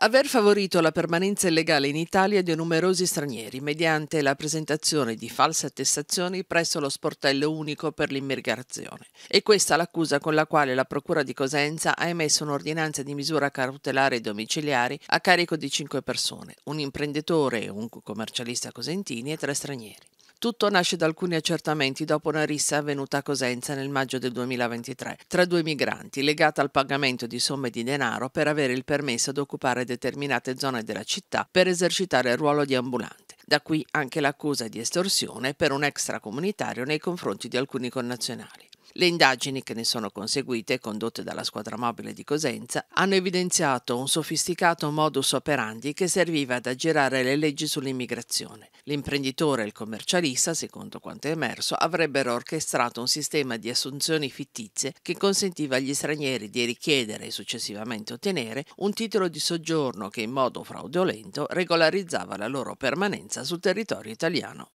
Aver favorito la permanenza illegale in Italia di numerosi stranieri mediante la presentazione di false attestazioni presso lo sportello unico per l'immigrazione. E questa l'accusa con la quale la Procura di Cosenza ha emesso un'ordinanza di misura cautelare e domiciliari a carico di cinque persone, un imprenditore, un commercialista cosentini e tre stranieri. Tutto nasce da alcuni accertamenti dopo una rissa avvenuta a Cosenza nel maggio del 2023 tra due migranti legata al pagamento di somme di denaro per avere il permesso ad occupare determinate zone della città per esercitare il ruolo di ambulante. Da qui anche l'accusa di estorsione per un extracomunitario nei confronti di alcuni connazionali. Le indagini che ne sono conseguite, condotte dalla squadra mobile di Cosenza, hanno evidenziato un sofisticato modus operandi che serviva ad aggirare le leggi sull'immigrazione. L'imprenditore e il commercialista, secondo quanto è emerso, avrebbero orchestrato un sistema di assunzioni fittizie che consentiva agli stranieri di richiedere e successivamente ottenere un titolo di soggiorno che in modo fraudolento regolarizzava la loro permanenza sul territorio italiano.